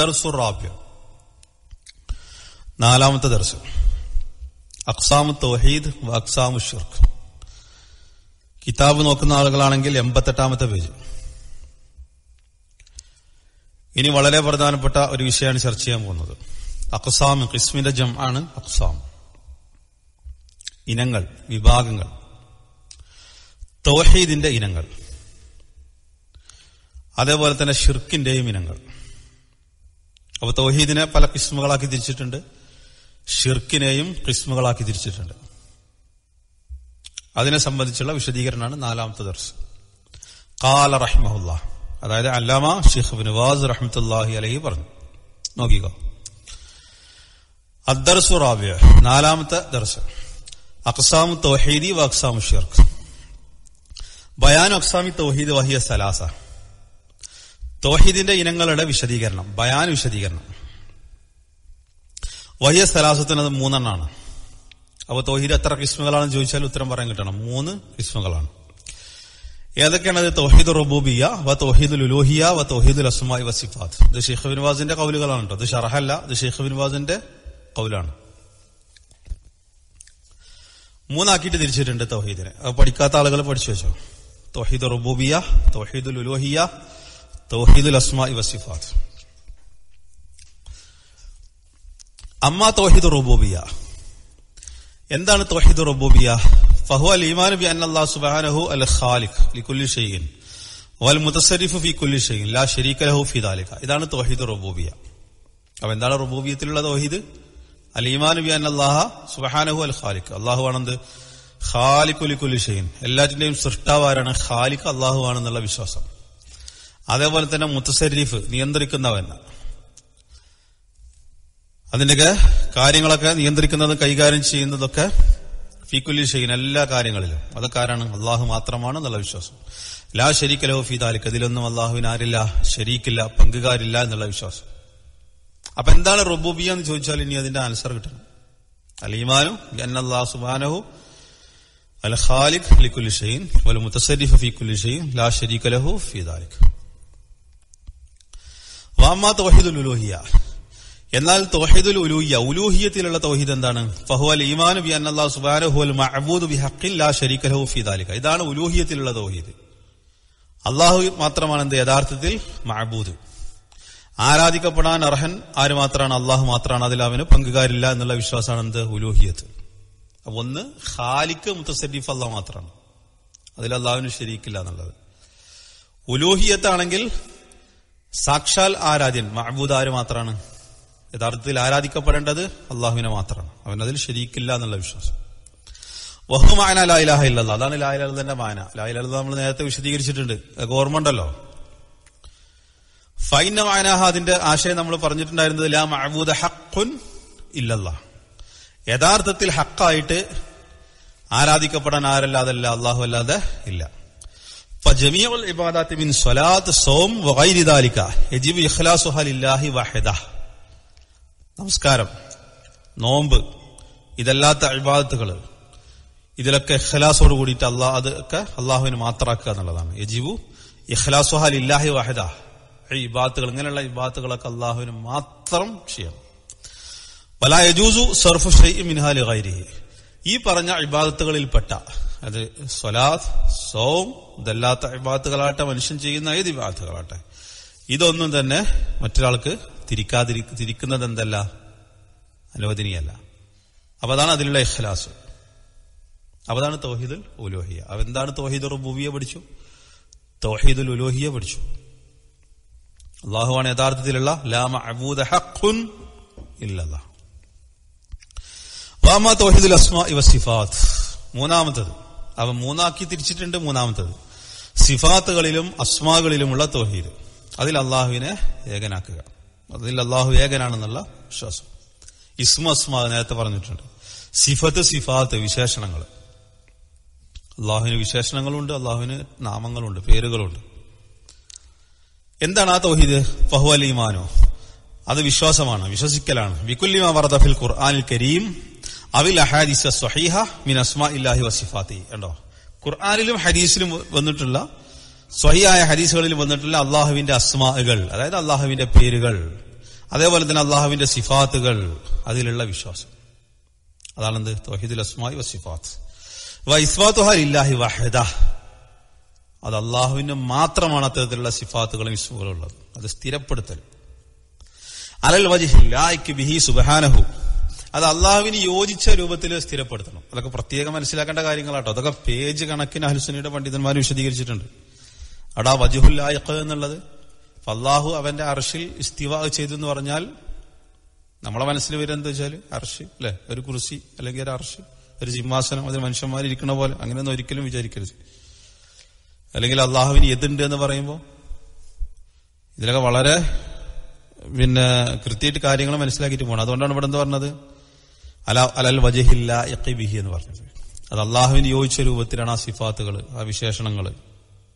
ദർസു നാലാമത്തെ ദർസ് അക്സാമു തൗഹീദ് അക്സാമു ഷുർഖ് കിതാബ് നോക്കുന്ന ആളുകളാണെങ്കിൽ എൺപത്തെട്ടാമത്തെ പേജ് ഇനി വളരെ പ്രധാനപ്പെട്ട ഒരു വിഷയമാണ് ചർച്ച ചെയ്യാൻ പോകുന്നത് അക്സാം കിസ്മിന്റെ ജം ആണ് അക്സാം ഇനങ്ങൾ വിഭാഗങ്ങൾ തൗഹീദിന്റെ ഇനങ്ങൾ അതേപോലെ തന്നെ ഷിർക്കിന്റെയും ഇനങ്ങൾ അപ്പൊ തൗഹീദിനെ പല കിസ്മുകളാക്കി തിരിച്ചിട്ടുണ്ട് ഷിർക്കിനെയും കിസ്മുകളാക്കി തിരിച്ചിട്ടുണ്ട് അതിനെ സംബന്ധിച്ചുള്ള വിശദീകരണമാണ് നാലാമത്തെ ദർശ് കാല റഹ്മുല്ല അതായത് അല്ലാമ ഷെയ്ഖ് ബിൻവാസ് റഹ്മത്തുല്ലാഹി അലഹി പറഞ്ഞു നോക്കിക്ക അദ്ദർസു റാബിയ നാലാമത്തെ ദർശ് അക്സാമു തൗഹീദി വ അക്സാമു ഷിർക്ക് ബയാൻ അക്സാമി തൗഹീദ് വഹിയ സലാസ തോഹിദിന്റെ ഇനങ്ങളുടെ വിശദീകരണം ബയാൻ വിശദീകരണം വലിയ സലാസത്തിനത് മൂന്നെണ്ണാണ് അപ്പോൾ തോഹിദ് എത്ര കിസ്മുകളാണെന്ന് ചോദിച്ചാൽ ഉത്തരം പറയാൻ കിട്ടണം മൂന്ന് കിസ്മുകളാണ് ഏതൊക്കെയാണ് അത് തോഹീദ് റബൂബിയ വ തോഹീദ് ലുലോഹിയ വ തോഹീദ് അസ്മായി വസിഫാദ് ഇത് ഷെയ്ഖ് ബിൻവാസിന്റെ കൗലുകളാണ് കേട്ടോ ഇത് ഷർഹല്ല ഇത് ഷെയ്ഖ് ബിൻവാസിന്റെ കൗലാണ് മൂന്നാക്കിയിട്ട് തിരിച്ചിട്ടുണ്ട് തൗഹീദിനെ അത് പഠിക്കാത്ത ആളുകൾ പഠിച്ചു വെച്ചോ തോഹീദ് റബൂബിയ തോഹീദ് ലുലോഹിയ തൗഹീദുൽ അസ്മാ വസിഫാത്ത് അമ്മ തൗഹീദ് റുബൂബിയ എന്താണ് തൗഹീദ് റുബൂബിയ ഫഹു അൽ ഈമാൻ ബി അന്ന സുബ്ഹാനഹു അൽ ഖാലിഖ് ലികുല്ലി ഷൈഇൻ വൽ മുതസരിഫു ഫീ കുല്ലി ഷൈഇൻ ലാ ശരീക ലഹു ഫീ ദാലിക ഇതാണ് തൗഹീദ് റുബൂബിയ അപ്പോൾ എന്താണ് റുബൂബിയത്തിലുള്ള തൗഹീദ് അൽ ഈമാൻ ബി അന്ന അല്ലാഹ സുബ്ഹാനഹു അൽ ഖാലിഖ് അല്ലാഹു ആണെന്ത് ഖാലിഖു ലികുല്ലി ഷൈഇൻ എല്ലാറ്റിന്റെയും സൃഷ്ടാവാരാണ് ഖാലിഖ് അല്ലാഹു ആണെന്നുള്ള വിശ്വാസം അതേപോലെ തന്നെ മുത്തസരീഫ് നിയന്ത്രിക്കുന്നവൻ അതിന്റെയൊക്കെ കാര്യങ്ങളൊക്കെ നിയന്ത്രിക്കുന്നതും കൈകാര്യം ചെയ്യുന്നതൊക്കെ ഫീക്കുലി ഷെയ്ൻ എല്ലാ കാര്യങ്ങളിലും അതൊക്കെ ആരാണ് അള്ളാഹു മാത്രമാണ് എന്നുള്ള വിശ്വാസം ലാ ഷെരീക്കലോ ഫീദാലിക്ക് ഇതിലൊന്നും ആരില്ല ഷെരീക്കില്ല പങ്കുകാരില്ല എന്നുള്ള വിശ്വാസം അപ്പൊ എന്താണ് റുബൂബിയ എന്ന് ചോദിച്ചാൽ ഇനി അതിന്റെ ആൻസർ കിട്ടണം അലീമാനും സുബാനഹു അൽ ഖാലിഖ് ലിക്കുലി ഷെയ്ൻ വൽ മുത്തസരിഫ് ഫീക്കുലി ഷെയ്ൻ ലാ ഷെരീക്കലഹു ഫീദാലിഖ് വാമ തോഹിദുൽ ഉലൂഹിയ എന്നാൽ തോഹിദുൽ ഉലൂഹിയ ഉലൂഹിയത്തിലുള്ള തോഹിദ് എന്താണ് ഫഹുവൽ ഈമാനു ബി അന്നല്ലാ സുബാനഹുൽ മഅബൂദു ബി ഹഖില്ലാ ശരീക്കലഹു ഫി ദാലിക ഇതാണ് ഉലൂഹിയത്തിലുള്ള തോഹിദ് അള്ളാഹു മാത്രമാണ് എന്ത് യഥാർത്ഥത്തിൽ മഅബൂദ് ആരാധിക്കപ്പെടാൻ അർഹൻ ആര് മാത്രമാണ് അള്ളാഹു മാത്രമാണ് അതിൽ അവന് പങ്കുകാരില്ല എന്നുള്ള വിശ്വാസമാണ് എന്ത് ഉലൂഹിയത്ത് ഒന്ന് ഖാലിക്ക് മുത്തസരീഫ് അള്ളാഹ് മാത്രമാണ് അതിൽ അള്ളാഹുവിന് ശരിക്കില്ല എന്നുള്ളത് ഉലൂഹിയത്താണെങ്കിൽ സാക്ഷാൽ ആരാധ്യൻ മഹബൂദാര് മാത്രമാണ് യഥാർത്ഥത്തിൽ ആരാധിക്കപ്പെടേണ്ടത് അള്ളാഹുവിനെ മാത്രമാണ് അവൻ അതിൽ ശരിക്കില്ല എന്നുള്ള വിശ്വാസം വഹുമാന ലായിലാഹ ഇല്ലല്ല അതാണ് ലായിലഹുദന്റെ മാന ലായിലഹുദ നമ്മൾ നേരത്തെ വിശദീകരിച്ചിട്ടുണ്ട് അതൊക്കെ ഓർമ്മ ഉണ്ടല്ലോ ഫൈന മാനാഹ അതിന്റെ ആശയം നമ്മൾ പറഞ്ഞിട്ടുണ്ടായിരുന്നത് ലാ മഹബൂദ ഹഖുൻ ഇല്ലല്ല യഥാർത്ഥത്തിൽ ഹക്കായിട്ട് ആരാധിക്കപ്പെടാൻ ആരല്ലാതല്ല അള്ളാഹു അല്ലാതെ ഇല്ല നമസ്കാരം നോമ്പ് ഇതല്ലാത്ത അഴിബാദത്തുകൾ ഇതിലൊക്കെ ഇഖ്ലാസോട് കൂടിയിട്ട് അള്ളാഹ് അത് ഒക്കെ അള്ളാഹുവിന് മാത്രമാക്കുക എന്നുള്ളതാണ് യജീബു ഇഖ്ലാസുഹാൽ ഇല്ലാഹി വാഹിദ ഇബാത്തുകൾ ഇങ്ങനെയുള്ള ഇബാത്തുകളൊക്കെ അള്ളാഹുവിന് മാത്രം ചെയ്യണം വലാ യജൂസു സർഫു ഷെയ് മിൻഹാലി ഗൈരിഹി ഈ പറഞ്ഞ ഇബാദത്തുകളിൽപ്പെട്ട അത് സ്വലാത്ത് സോം ഇതല്ലാത്ത വിവാദത്തുകളാട്ടെ മനുഷ്യൻ ചെയ്യുന്ന ഏത് വിവാദത്തുകളാട്ടെ ഇതൊന്നും തന്നെ മറ്റൊരാൾക്ക് തിരിക്കാതിരി തിരിക്കുന്നത് എന്തല്ല അനുവദനീയല്ല അപ്പൊ അതാണ് അതിലുള്ള ഇഖ്ലാസ് അതാണ് തോഹീദുൽ ഉലോഹിയ അവ എന്താണ് തോഹീദ് റുബൂബിയ പഠിച്ചു തോഹീദുൽ ഉലോഹിയ പഠിച്ചു അള്ളാഹുവാണ് യഥാർത്ഥത്തിലുള്ള ലാമ അബൂദ ഹഖുൻ ഇല്ലതാ മൂന്നാമത്തത് അവ മൂന്നാക്കി തിരിച്ചിട്ടുണ്ട് മൂന്നാമത്തത് സിഫാത്തുകളിലും അസ്മാകളിലുമുള്ള തോഹീദ് അതിൽ അള്ളാഹുവിനെ ഏകനാക്കുക അതിൽ അള്ളാഹു ഏകനാണെന്നുള്ള വിശ്വാസം ഇസ്മ അസ്മ നേരത്തെ പറഞ്ഞിട്ടുണ്ട് സിഫത്ത് സിഫാത്ത് വിശേഷണങ്ങൾ അള്ളാഹുവിന് വിശേഷണങ്ങളുണ്ട് അള്ളാഹുവിന് നാമങ്ങളുണ്ട് പേരുകളുണ്ട് എന്താണ് ആ തൗഹീദ് ഫഹു ഈമാനോ അത് വിശ്വാസമാണ് വിശ്വസിക്കലാണ് വിക്കുല്ലിമ വറദഫിൽ ഖുർആാനിൽ കരീം അവിൽ അഹാദിസ സൊഹീഹ മിൻ അസ്മാ ഇല്ലാഹി വസിഫാത്തി ഉണ്ടോ ഖുർആാനിലും ഹദീസിലും വന്നിട്ടുള്ള സ്വഹിയായ ഹദീസുകളിൽ വന്നിട്ടുള്ള അള്ളാഹുവിന്റെ അസ്മാകൾ അതായത് അള്ളാഹുവിന്റെ പേരുകൾ അതേപോലെ തന്നെ അള്ളാഹുവിന്റെ സിഫാത്തുകൾ അതിലുള്ള വിശ്വാസം അതാണെന്ത് തൊഹീദുൽ അസ്മായി വസിഫാത്ത് ഇല്ലാഹി വഹദ അത് അള്ളാഹുവിന് മാത്രമാണ് അത്തരത്തിലുള്ള സിഫാത്തുകളും വിസ്മുകളും ഉള്ളത് അത് സ്ഥിരപ്പെടുത്തൽ അലൽ ലായ്ക്ക് ബിഹി സുബഹാനഹു അത് അള്ളാഹുവിന് യോജിച്ച രൂപത്തിൽ സ്ഥിരപ്പെടുത്തണം അതൊക്കെ പ്രത്യേകം മനസ്സിലാക്കേണ്ട കാര്യങ്ങളാട്ടോ അതൊക്കെ പേജ് കണക്കിന് അഹുസനയുടെ പണ്ഡിതന്മാർ വിശദീകരിച്ചിട്ടുണ്ട് അടാ ആ എന്നുള്ളത് അള്ളാഹു അവന്റെ അർഷിൽ ഇസ്തിവാ ചെയ്തു എന്ന് പറഞ്ഞാൽ നമ്മളെ മനസ്സിൽ വരുന്നത് എന്താ വെച്ചാൽ അർഷ് അല്ലെ ഒരു കുറിശി അല്ലെങ്കിൽ ഒരു അർഷ് ഒരു സിംഹാസനം അതിൽ മനുഷ്യന്മാർ ഇരിക്കണ പോലെ അങ്ങനെയൊന്നും ഒരിക്കലും വിചാരിക്കരുത് അല്ലെങ്കിൽ അള്ളാഹുവിന് എതുണ്ട് എന്ന് പറയുമ്പോൾ ഇതിലൊക്കെ വളരെ പിന്നെ കൃത്യമായിട്ട് കാര്യങ്ങൾ മനസ്സിലാക്കിയിട്ട് പോകണം അതുകൊണ്ടാണ് ഇവിടെ എന്ത് പറഞ്ഞത് അല അലൽ വജഹില്ല യക്കിബിഹി എന്ന് പറഞ്ഞത് അത് അള്ളാഹുവിന് യോജിച്ച രൂപത്തിലാണ് ആ സിഫാത്തുകൾ ആ വിശേഷണങ്ങൾ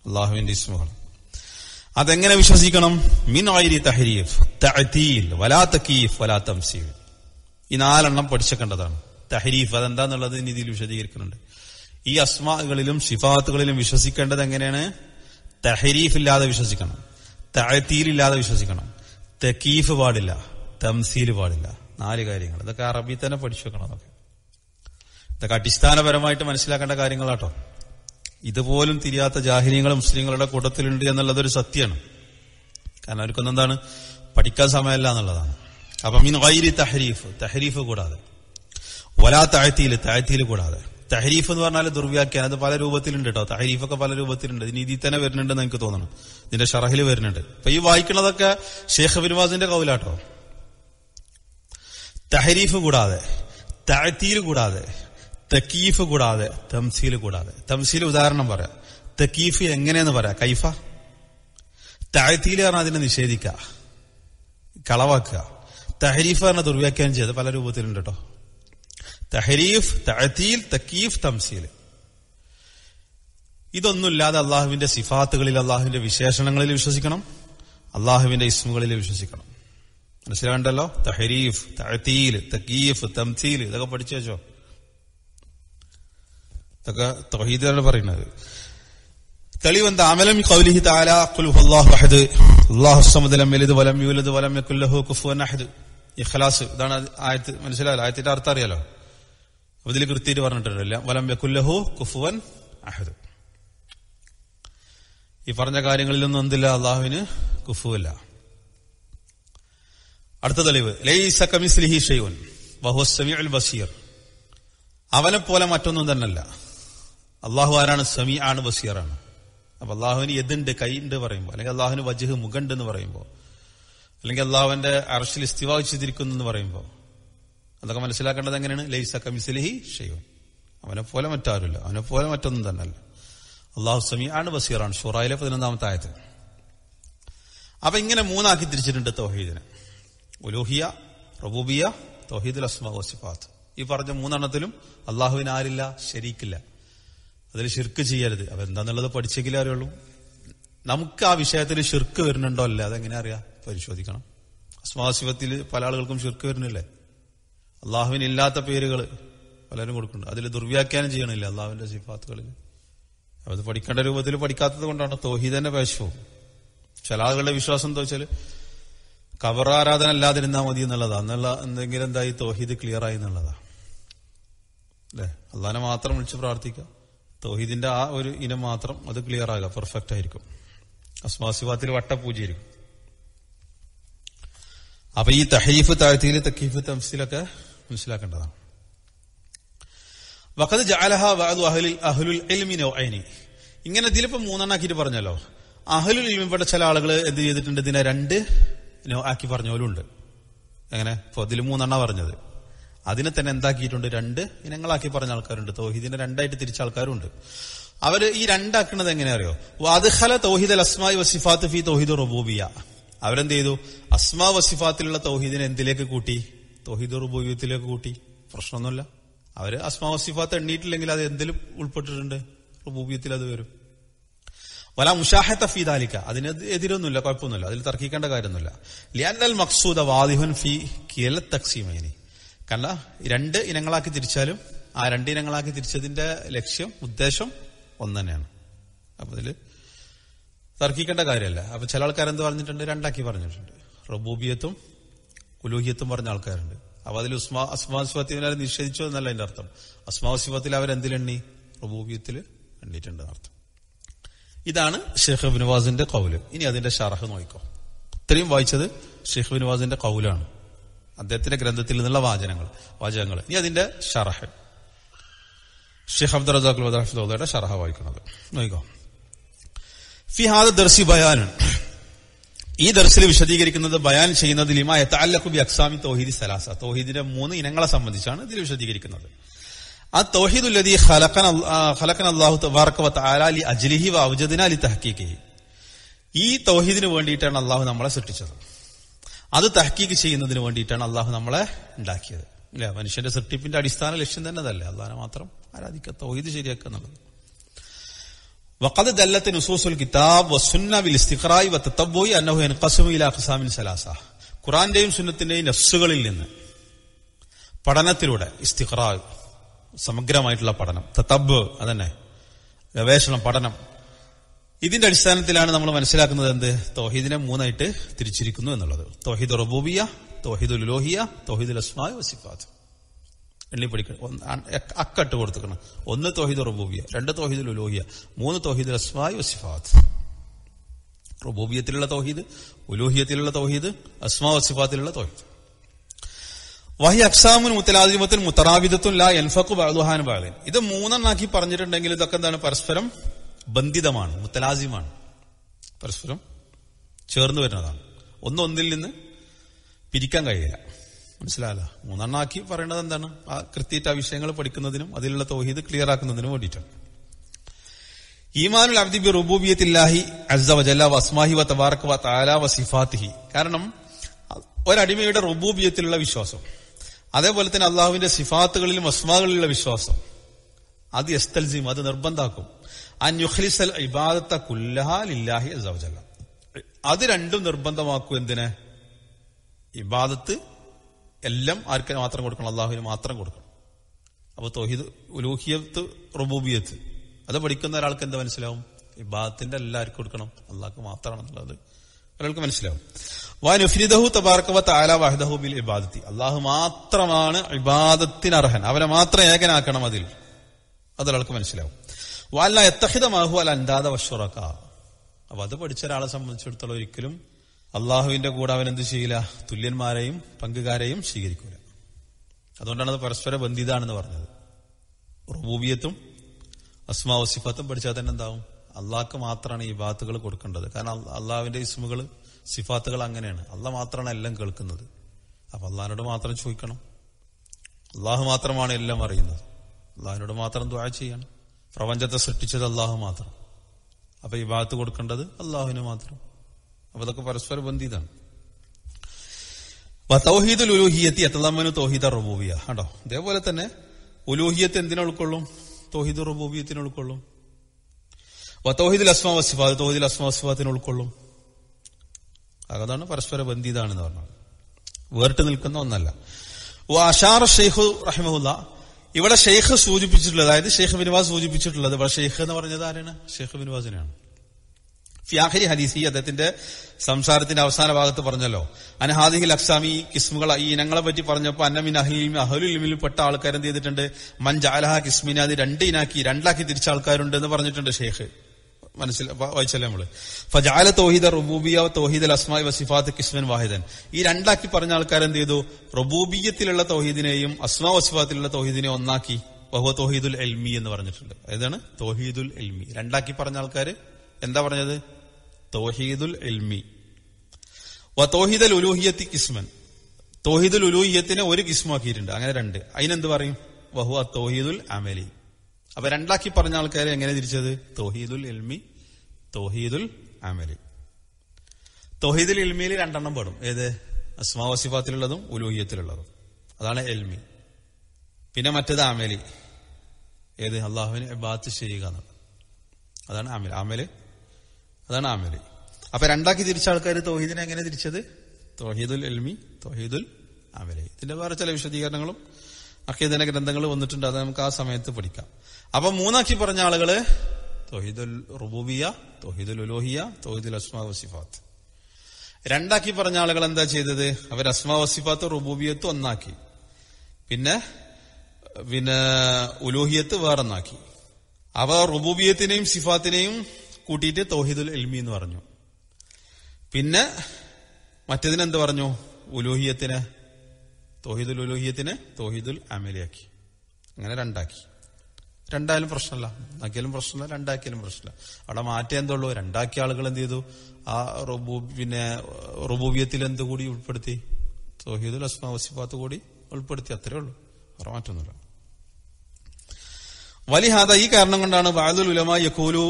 അള്ളാഹുവിന്റെ ഇസ്മുകൾ അതെങ്ങനെ വിശ്വസിക്കണം മിൻ ആയിരി തഹരീഫ് തഅതീൽ വലാ തക്കീഫ് വലാ തംസീൽ ഈ നാലെണ്ണം പഠിച്ചേക്കേണ്ടതാണ് തഹരീഫ് അതെന്താന്നുള്ളത് ഇതിൽ വിശദീകരിക്കുന്നുണ്ട് ഈ അസ്മാകളിലും സിഫാത്തുകളിലും വിശ്വസിക്കേണ്ടത് എങ്ങനെയാണ് തഹരീഫ് ഇല്ലാതെ വിശ്വസിക്കണം ഇല്ലാതെ വിശ്വസിക്കണം തക്കീഫ് പാടില്ല തംസീൽ പാടില്ല നാല് കാര്യങ്ങൾ ഇതൊക്കെ അറബി തന്നെ പഠിച്ചു വെക്കണം അതൊക്കെ ഇതൊക്കെ അടിസ്ഥാനപരമായിട്ട് മനസ്സിലാക്കേണ്ട കാര്യങ്ങളാട്ടോ ഇതുപോലും തിരിയാത്ത ജാഹിര്യങ്ങൾ മുസ്ലിങ്ങളുടെ കൂട്ടത്തിലുണ്ട് എന്നുള്ളതൊരു സത്യമാണ് കാരണം അവർക്കൊന്നും എന്താണ് പഠിക്കാൻ സമയമല്ല എന്നുള്ളതാണ് അപ്പം മീൻ വൈരി തഹരീഫ് തഹരീഫ് കൂടാതെ ഒലാ താഴ്ത്തിയിൽ താഴ്ത്തിയിൽ കൂടാതെ തഹരീഫ് എന്ന് പറഞ്ഞാൽ ദുർവ്യാഖ്യാനം അത് പല രൂപത്തിലുണ്ട് കേട്ടോ തഹരീഫൊക്കെ പല രൂപത്തിലുണ്ട് ഇതിന് ഇതിൽ തന്നെ വരുന്നുണ്ടെന്ന് എനിക്ക് തോന്നണം ഇതിന്റെ ഷറഹിൽ വരുന്നുണ്ട് അപ്പൊ ഈ വായിക്കുന്നതൊക്കെ ഷേഖ് ബിൻവാസിന്റെ കൗലാട്ടോ തഹരീഫ് കൂടാതെ തഴത്തീൽ കൂടാതെ തക്കീഫ് കൂടാതെ തംസീൽ കൂടാതെ തംസീൽ ഉദാഹരണം പറയാം തക്കീഫ് എങ്ങനെയെന്ന് പറയാം കൈഫ തഴത്തീൽ പറഞ്ഞാൽ അതിനെ നിഷേധിക്ക കളവാക്കുക തഹരീഫ് പറഞ്ഞ ദുർവ്യാഖ്യാനം ചെയ്ത് പല രൂപത്തിലുണ്ട് കേട്ടോ തഹരീഫ് തഴത്തീൽ തക്കീഫ് തംസീൽ ഇതൊന്നുമില്ലാതെ അള്ളാഹുവിന്റെ സിഫാത്തുകളിൽ അള്ളാഹുവിന്റെ വിശേഷണങ്ങളിൽ വിശ്വസിക്കണം അള്ളാഹുവിന്റെ ഇസ്മുകളിൽ വിശ്വസിക്കണം മനസ്സിലാണ്ടല്ലോ തഹരീഫ് തഴത്തീൽ തക്കീഫ് തംസീൽ ഇതൊക്കെ പഠിച്ചു വെച്ചോ ഇതൊക്കെ തൊഹീദാണ് പറയുന്നത് അമലം വലം വലം അഹദ് ഇഖ്ലാസ് ഇതാണ് ആയത്ത് മനസ്സിലായല്ലോ ആയത്തിന്റെ അർത്ഥം അറിയാലോ ഇതിൽ കൃത്യമായിട്ട് പറഞ്ഞിട്ടുണ്ടല്ല വലം അഹദ് ഈ പറഞ്ഞ കാര്യങ്ങളിൽ ഒന്നും എന്തില്ല അള്ളാഹുവിന് കുഫുവല്ല അടുത്ത തെളിവ് ലൈസ കമിസ്ലിഹി അവനെ പോലെ മറ്റൊന്നും തന്നല്ല അള്ളാഹു ആരാണ് സമി ആണ് ബസീറാണ് അപ്പൊ അള്ളാഹുവിന് എതുണ്ട് കൈയുണ്ട് പറയുമ്പോൾ അല്ലെങ്കിൽ അള്ളാഹുന് വജുഹ് മുഖണ്ട് എന്ന് പറയുമ്പോൾ അല്ലെങ്കിൽ അള്ളാഹുവിന്റെ അറസ്റ്റിൽ ഇസ്തിവാ ചെയ്തിരിക്കുന്നു എന്ന് പറയുമ്പോൾ അതൊക്കെ മനസ്സിലാക്കേണ്ടത് എങ്ങനെയാണ് ലൈസ കമിസ്ലിഹി ഷെയ്യുൻ അവനെ പോലെ മറ്റാരുമില്ല അവനെ പോലെ മറ്റൊന്നും തന്നല്ല അള്ളാഹു സമി ആണ് ബസീറാണ് ഷുറായിലെ പതിനൊന്നാമത്തെ ആയത് അപ്പൊ ഇങ്ങനെ മൂന്നാക്കി തിരിച്ചിട്ടുണ്ട് തൗഹീദിനെ ഉലൂഹിയ റബൂബിയ തൗഹീദുൽ അസ്മാ വസിഫാത്ത് ഈ പറഞ്ഞ മൂന്നെണ്ണത്തിലും അള്ളാഹുവിന് ആരില്ല ശരിക്കില്ല അതിൽ ഷിർക്ക് ചെയ്യരുത് അപ്പൊ എന്താന്നുള്ളത് പഠിച്ചെങ്കിലേ അറിയുള്ളൂ നമുക്ക് ആ വിഷയത്തിൽ ഷിർക്ക് വരുന്നുണ്ടോ അല്ല അതെങ്ങനെ അറിയാം പരിശോധിക്കണം അസ്മാസിഫത്തിൽ പല ആളുകൾക്കും ഷിർക്ക് വരുന്നില്ലേ അള്ളാഹുവിന് ഇല്ലാത്ത പേരുകൾ പലരും കൊടുക്കുന്നുണ്ട് അതിൽ ദുർവ്യാഖ്യാനം ചെയ്യണില്ല അള്ളാഹുവിന്റെ സിഫാത്തുകളിൽ അത് പഠിക്കേണ്ട രൂപത്തിൽ പഠിക്കാത്തത് കൊണ്ടാണ് തോഹീദന്റെ പേശവും ചില ആളുകളുടെ വിശ്വാസം എന്താ വെച്ചാൽ കബറാരാധന അല്ലാതിരുന്നാ മതി എന്നുള്ളതാ എന്നുള്ള എന്തെങ്കിലും എന്തായി തോഹീദ് ക്ലിയർ ആയി എന്നുള്ളതാ അല്ലെ അള്ളഹാനെ മാത്രം വിളിച്ച് പ്രാർത്ഥിക്കുക തോഹീദിന്റെ ആ ഒരു ഇനം മാത്രം അത് ക്ലിയർ ആകുക പെർഫെക്റ്റ് ആയിരിക്കും അസ്മാസിവാത്തിൽ വട്ടപൂജയായിരിക്കും അപ്പൊ ഈ തഹീഫ് താഴ്ത്തിയിൽ തക്കീഫ് തംസിലൊക്കെ മനസ്സിലാക്കേണ്ടതാണ് വഖദ് ജഅലഹ വഅദു അഹ്ലിൽ അഹ്ലുൽ ഇൽമി നൗഅൈനി ഇങ്ങനെ ഇതിലിപ്പോ മൂന്നെണ്ണാക്കിട്ട് പറഞ്ഞല്ലോ അഹ്ലുൽ ഇൽമി ഇവിടെ ചില ആളുകൾ എന്ത് ചെയ്തിട്ടുണ്ട് ഇതിനെ രണ്ട് ആക്കി ഉണ്ട് എങ്ങനെ അതിൽ മൂന്നെണ്ണ പറഞ്ഞത് അതിനെ തന്നെ എന്താക്കിയിട്ടുണ്ട് രണ്ട് ഇനങ്ങളാക്കി പറഞ്ഞ ആൾക്കാരുണ്ട് തൗഹീദിനെ രണ്ടായിട്ട് തിരിച്ച ആൾക്കാരുണ്ട് അവര് ഈ രണ്ടാക്കുന്നത് എങ്ങനെ അറിയോ അദ്ഹല തൗഹീദ് അൽ അസ്മായി വസിഫാത്ത് ഫി തൗഹീദ് റുബൂബിയ അവരെന്ത് ചെയ്തു അസ്മാ വസിഫാത്തിലുള്ള തൗഹീദിനെ എന്തിലേക്ക് കൂട്ടി തൗഹീദ് റുബൂബിയത്തിലേക്ക് കൂട്ടി പ്രശ്നമൊന്നുമില്ല അവര് അസ്മാ വസിഫാത്ത് എണ്ണീട്ടില്ലെങ്കിൽ അത് എന്തിലും ഉൾപ്പെട്ടിട്ടുണ്ട് റുബൂബിയത്തിൽ അത് വരും വല മുഷാഹത്ത ഫീദാലിക്ക അതിന് എതിരൊന്നുമില്ല കുഴപ്പമൊന്നുമില്ല അതിൽ തർക്കിക്കേണ്ട കാര്യമൊന്നുമില്ല ലിയാനൽ മക്സൂദ വാദിഹുൻ ഫി കിയൽ തക്സീമേനി കണ്ട രണ്ട് ഇനങ്ങളാക്കി തിരിച്ചാലും ആ രണ്ട് ഇനങ്ങളാക്കി തിരിച്ചതിന്റെ ലക്ഷ്യം ഉദ്ദേശം ഒന്ന് തന്നെയാണ് അപ്പൊ അതിൽ തർക്കിക്കേണ്ട കാര്യമല്ല അപ്പൊ ചില ആൾക്കാർ എന്ത് പറഞ്ഞിട്ടുണ്ട് രണ്ടാക്കി പറഞ്ഞിട്ടുണ്ട് റബൂബിയത്തും ഉലൂഹിയത്തും പറഞ്ഞ ആൾക്കാരുണ്ട് അപ്പൊ അതിൽ ഉസ്മാ അസ്മാ സിഫത്തിൽ നിഷേധിച്ചു എന്നല്ല അതിന്റെ അർത്ഥം അസ്മാ സിഫത്തിൽ അവരെന്തിലെണ്ണി റബൂബിയത്തിൽ എണ്ണിയിട്ടുണ്ട് അർത്ഥം ഇതാണ് ഷെയ്ഖ് ബിനുവാസിന്റെ കൗല് ഇനി അതിന്റെ ഷറഹ് നോക്കിക്കോ ഇത്രയും വായിച്ചത് ഷെയ്ഖ് ബിനുവാസിന്റെ കൗലാണ് അദ്ദേഹത്തിന്റെ ഗ്രന്ഥത്തിൽ നിന്നുള്ള വാചനങ്ങൾ വാചകങ്ങൾ ഇനി അതിന്റെ ഷറഹ് ഷെയ്ഖ് അബ്ദുൽ റസാഖ് ഹഫിദയുടെ ഷറഹ വായിക്കുന്നത് നോക്കിക്കോ ഫിഹാദ് ദർശി ബയാനാണ് ഈ ദർശിൽ വിശദീകരിക്കുന്നത് ബയാൻ ചെയ്യുന്നത് ലിമാ യത്താലക്കുബി അക്സാമി തോഹീദി സലാസ തോഹീദിന്റെ മൂന്ന് ഇനങ്ങളെ സംബന്ധിച്ചാണ് ഇതിൽ വിശദീകരിക്കുന്നത് ആ തൗഹീദുല്ലതി ഖലഖന ഖലഖന അള്ളാഹു തബാറക വതആല ലി അജ്ലിഹി വ അവജദന ലി ഈ തൗഹീദിന് വേണ്ടിയിട്ടാണ് അള്ളാഹു നമ്മളെ സൃഷ്ടിച്ചത് അത് തഹ്ക്കീക്ക് ചെയ്യുന്നതിന് വേണ്ടിയിട്ടാണ് അള്ളാഹു നമ്മളെ ഉണ്ടാക്കിയത് അല്ലെ മനുഷ്യന്റെ സൃഷ്ടിപ്പിന്റെ അടിസ്ഥാന ലക്ഷ്യം തന്നെ അതല്ലേ അള്ളാഹിനെ മാത്രം ആരാധിക്ക തൗഹീദ് ശരിയാക്കുക എന്നുള്ളത് وقد دلت نصوص الكتاب والسنه بالاستقراء والتتبع انه ينقسم الى اقسام ثلاثه ഖുറാന്റെയും സുന്നത്തിന്റെയും നഫ്സുകളിൽ നിന്ന് പഠനത്തിലൂടെ ഇസ്തിഖ്റാ സമഗ്രമായിട്ടുള്ള പഠനം തത്തബ് അതന്നെ ഗവേഷണം പഠനം ഇതിന്റെ അടിസ്ഥാനത്തിലാണ് നമ്മൾ മനസ്സിലാക്കുന്നത് എന്ത് തോഹീദിനെ മൂന്നായിട്ട് തിരിച്ചിരിക്കുന്നു എന്നുള്ളത് തോഹീദ് റബൂബിയ തോഹീദുൽ ലോഹിയ തോഹീദുൽ അസ്മായി വസിഫാത്ത് എണ്ണി പഠിക്കണം അക്കട്ട് കൊടുത്തുക്കണം ഒന്ന് തോഹീദ് റബൂബിയ രണ്ട് തോഹീദുൽ ലോഹിയ മൂന്ന് തോഹീദുൽ അസ്മായി വസിഫാത്ത് റബൂബിയത്തിലുള്ള തോഹീദ് ഉലോഹിയത്തിലുള്ള തോഹീദ് അസ്മാ വസിഫാത്തിലുള്ള തോഹീദ് വഹി അക്സാമുൻ മുത്തലാദിമത്തുൻ മുത്തറാവിദത്തുൻ ലാ എൻഫക്കു ബാലുഹാൻ ബാലിൻ ഇത് മൂന്നെണ്ണാക്കി പറഞ്ഞിട്ടുണ്ടെങ്കിൽ ഇതൊക്കെ എന്താണ് പരസ്പരം ബന്ധിതമാണ് മുത്തലാസിമാണ് പരസ്പരം ചേർന്ന് വരുന്നതാണ് ഒന്ന് ഒന്നിൽ നിന്ന് പിരിക്കാൻ കഴിയില്ല മനസ്സിലായല്ലോ മൂന്നെണ്ണാക്കി പറയുന്നത് എന്താണ് ആ കൃത്യമായിട്ട് ആ വിഷയങ്ങൾ പഠിക്കുന്നതിനും അതിലുള്ള തോഹീദ് ക്ലിയർ ആക്കുന്നതിനും വേണ്ടിയിട്ടാണ് ഈമാനുൽ അബ്ദി ബി റുബൂബിയത്തില്ലാഹി അസ വജല്ല വസ്മാഹി വ തബാർക്ക് വ താല വ സിഫാത്തിഹി കാരണം ഒരടിമയുടെ റുബൂബിയത്തിലുള്ള വിശ്വാസം അതേപോലെ തന്നെ അള്ളാഹുവിന്റെ സിഫാത്തുകളിലും അസ്മാകളിലുള്ള വിശ്വാസം അത് എസ്തൽസിം അത് നിർബന്ധാക്കും അൻയുഖ്ലിസൽ ഇബാദത്ത അസവജല്ല അത് രണ്ടും നിർബന്ധമാക്കും എന്തിന് ഇബാദത്ത് എല്ലാം ആർക്ക് മാത്രം കൊടുക്കണം അള്ളാഹുവിന് മാത്രം കൊടുക്കണം അപ്പൊ തോഹിദ് ഉലൂഹിയത്ത് റുബൂബിയത്ത് അത് പഠിക്കുന്ന ഒരാൾക്ക് എന്താ മനസ്സിലാവും ഇബാദത്തിന്റെ എല്ലാവർക്കും കൊടുക്കണം അള്ളാഹ്ക്ക് മാത്രമാണെന്നുള്ളത് ഒരാൾക്ക് മനസ്സിലാവും വാനുഫ്രിദഹു തബാർക്കവത്ത് ആല വാഹിദഹു ബിൽ ഇബാദത്തി അള്ളാഹു മാത്രമാണ് ഇബാദത്തിന് അർഹൻ അവനെ മാത്രം ഏകനാക്കണം അതിൽ അതൊരാൾക്ക് മനസ്സിലാവും വാല്ല എത്തഹിതമാഹു അല്ല അന്താദ വശുറക്ക അപ്പൊ അത് പഠിച്ച ഒരാളെ സംബന്ധിച്ചിടത്തോളം ഒരിക്കലും അള്ളാഹുവിന്റെ കൂടെ അവൻ എന്ത് ചെയ്യില്ല തുല്യന്മാരെയും പങ്കുകാരെയും സ്വീകരിക്കൂല അതുകൊണ്ടാണ് അത് പരസ്പര ബന്ധിതാണെന്ന് പറഞ്ഞത് റുബൂബിയത്തും അസ്മാവസിഫത്തും പഠിച്ചാൽ തന്നെ എന്താവും അള്ളാഹ്ക്ക് മാത്രമാണ് ഈ ബാത്തുകൾ കൊടുക്കേണ്ടത് കാരണം അള്ളാഹുവിന്റെ ഇസ്മുകൾ സിഫാത്തുകൾ അങ്ങനെയാണ് അള്ളാഹ് മാത്രമാണ് എല്ലാം കേൾക്കുന്നത് അപ്പൊ അള്ളാഹിനോട് മാത്രം ചോദിക്കണം അള്ളാഹു മാത്രമാണ് എല്ലാം അറിയുന്നത് അള്ളാഹിനോട് മാത്രം ദ്വാ ചെയ്യണം പ്രപഞ്ചത്തെ സൃഷ്ടിച്ചത് അള്ളാഹു മാത്രം അപ്പൊ ഈ ഭാഗത്ത് കൊടുക്കേണ്ടത് അള്ളാഹുവിന് മാത്രം അപ്പൊ അതൊക്കെ പരസ്പര ബന്ധിതാണ് തൗഹീദുൽ ഉലൂഹിയത്തി എത്തലമ്മനു തോഹീദ റബൂബിയ കേട്ടോ ഇതേപോലെ തന്നെ ഉലൂഹിയത്ത് എന്തിനുൾക്കൊള്ളും ഉൾക്കൊള്ളും തോഹീദ് ഉൾക്കൊള്ളും വത്തോഹിദുൽ അസ്മാ വസിഫാത്ത് തോഹിദുൽ അസ്മാ വസിഫാത്തിനെ ഉൾക്കൊള്ളും അതാണ് പരസ്പര ബന്ധിതാണെന്ന് പറഞ്ഞത് വേറിട്ട് നിൽക്കുന്ന ഒന്നല്ല അഷാർ ഷെയ്ഖു റഹിമുല്ല ഇവിടെ ഷെയ്ഖ് സൂചിപ്പിച്ചിട്ടുള്ളത് അതായത് ഷെയ്ഖ് ബിൻവാസ് സൂചിപ്പിച്ചിട്ടുള്ളത് ഇവിടെ ഷെയ്ഖ് എന്ന് പറഞ്ഞത് ആരാണ് ഷെയ്ഖ് ബിൻവാസിനെയാണ് ഫിയാഹരി ഹദീസി അദ്ദേഹത്തിന്റെ സംസാരത്തിന്റെ അവസാന ഭാഗത്ത് പറഞ്ഞല്ലോ അനഹാദിഹിൽ അക്സാമി കിസ്മുകൾ ഈ ഇനങ്ങളെ പറ്റി പറഞ്ഞപ്പോൾ അന്നമിൻ അഹലിൽ അഹലുലിമിൽ പെട്ട ആൾക്കാരെന്ത് ചെയ്തിട്ടുണ്ട് മൻ ജാലഹ കിസ്മിനെ അത് രണ്ട് ഇനാക്കി രണ്ടാക്കി തിരിച്ച ആൾക്കാരുണ്ട് എന്ന് പറഞ്ഞിട്ടുണ്ട് ഷെയ്ഖ് മനസ്സിൽ വായിച്ചല്ലേ നമ്മള് ഫജാല തോഹിദ റബൂബിയ തോഹീദ് അസ്മായി വസിഫാത്ത് കിസ്മൻ വാഹിദൻ ഈ രണ്ടാക്കി പറഞ്ഞ ആൾക്കാർ എന്ത് ചെയ്തു റബൂബിയത്തിലുള്ള തോഹീദിനെയും അസ്മാ വസിഫാത്തിലുള്ള തോഹീദിനെയും ഒന്നാക്കി ബഹു തോഹീദുൽ എൽമി എന്ന് പറഞ്ഞിട്ടുണ്ട് ഏതാണ് തോഹീദുൽ എൽമി രണ്ടാക്കി പറഞ്ഞ ആൾക്കാര് എന്താ പറഞ്ഞത് തോഹീദുൽ എൽമി വ തോഹീദൽ ഉലൂഹിയത്തി കിസ്മൻ തോഹീദുൽ ഉലൂഹിയത്തിനെ ഒരു കിസ്മാക്കിയിട്ടുണ്ട് അങ്ങനെ രണ്ട് അതിനെന്ത് പറയും അ തോഹീദുൽ അമലി അപ്പൊ രണ്ടാക്കി പറഞ്ഞ ആൾക്കാരെ എങ്ങനെ തിരിച്ചത് തൊഹീദുൽ ഇൽമി തൊഹീദുൽ അമലി തൊഹീദുൽ ഇൽമിയിൽ രണ്ടെണ്ണം പെടും ഏത് അസ്മാവസിഫാത്തിലുള്ളതും ഉലൂഹിയത്തിലുള്ളതും അതാണ് എൽമി പിന്നെ മറ്റേത് അമലി ഏത് അള്ളാഹുവിനെ ബാത്ത് ചെയ്യുക അതാണ് അമൽ അമല് അതാണ് അമല് അപ്പൊ രണ്ടാക്കി തിരിച്ച ആൾക്കാർ തൊഹീദിനെ എങ്ങനെ തിരിച്ചത് തൊഹീദുൽ എൽമി തൊഹീദുൽ അമല് ഇതിന്റെ വേറെ ചില വിശദീകരണങ്ങളും അക്കീദന ഗ്രന്ഥങ്ങൾ വന്നിട്ടുണ്ട് അത് നമുക്ക് ആ സമയത്ത് പഠിക്കാം അപ്പൊ മൂന്നാക്കി പറഞ്ഞ ആളുകള് തൊഹിദുൽ റുബൂബിയ തൊഹിദുൽ ഉലോഹിയ തൊഹിദുൽ അസ്മാ വസിഫാത്ത് രണ്ടാക്കി പറഞ്ഞ ആളുകൾ എന്താ ചെയ്തത് അവർ അസ്മാ വസിഫാത്ത് റുബൂബിയത്ത് ഒന്നാക്കി പിന്നെ പിന്നെ ഉലോഹിയത്ത് വേറൊന്നാക്കി അവ റുബൂബിയത്തിനെയും സിഫാത്തിനെയും കൂട്ടിയിട്ട് തൗഹീദുൽ എൽമി എന്ന് പറഞ്ഞു പിന്നെ മറ്റതിനെന്ത് പറഞ്ഞു ഉലോഹിയത്തിന് തോഹിദുൽ ഉലോഹിയത്തിന് തോഹിദുൽ അമലിയാക്കി അങ്ങനെ രണ്ടാക്കി രണ്ടായാലും പ്രശ്നമല്ല ആക്കിയാലും പ്രശ്നമില്ല രണ്ടാക്കിയാലും പ്രശ്നമില്ല അവിടെ മാറ്റം എന്തുള്ളൂ രണ്ടാക്കിയ ആളുകൾ എന്ത് ചെയ്തു ആ റബൂ പിന്നെ റബൂബിയത്തിൽ എന്തുകൂടി കൂടി ഉൾപ്പെടുത്തി സോഹീദുൽ അസ്മാ വസിഫാത്ത് കൂടി ഉൾപ്പെടുത്തി അത്രേ ഉള്ളൂ വേറെ മാറ്റമൊന്നുമില്ല വലിഹാദ ഈ കാരണം കൊണ്ടാണ് വാദുൽ ഉലമ യഖൂലു